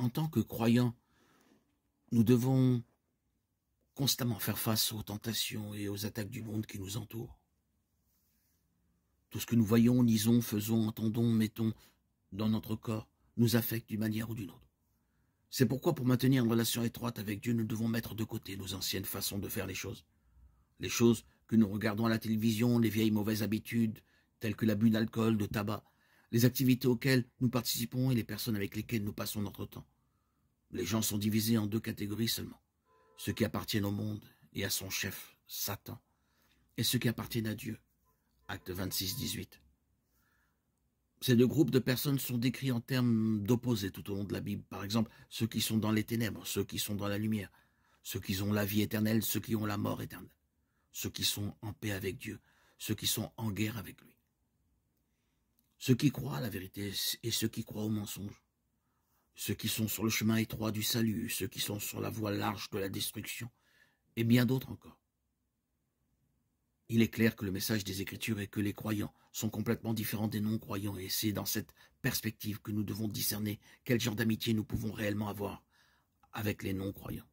en tant que croyants, nous devons constamment faire face aux tentations et aux attaques du monde qui nous entoure. Tout ce que nous voyons, lisons, faisons, entendons, mettons dans notre corps nous affecte d'une manière ou d'une autre. C'est pourquoi pour maintenir une relation étroite avec Dieu, nous devons mettre de côté nos anciennes façons de faire les choses. Les choses que nous regardons à la télévision, les vieilles mauvaises habitudes, telles que l'abus d'alcool, de tabac, les activités auxquelles nous participons et les personnes avec lesquelles nous passons notre temps. Les gens sont divisés en deux catégories seulement. Ceux qui appartiennent au monde et à son chef, Satan, et ceux qui appartiennent à Dieu. Acte 26, 18. Ces deux groupes de personnes sont décrits en termes d'opposés tout au long de la Bible. Par exemple, ceux qui sont dans les ténèbres, ceux qui sont dans la lumière, ceux qui ont la vie éternelle, ceux qui ont la mort éternelle, ceux qui sont en paix avec Dieu, ceux qui sont en guerre avec lui. Ceux qui croient à la vérité et ceux qui croient au mensonge. Ceux qui sont sur le chemin étroit du salut, ceux qui sont sur la voie large de la destruction, et bien d'autres encore. Il est clair que le message des Écritures est que les croyants sont complètement différents des non-croyants, et c'est dans cette perspective que nous devons discerner quel genre d'amitié nous pouvons réellement avoir avec les non-croyants.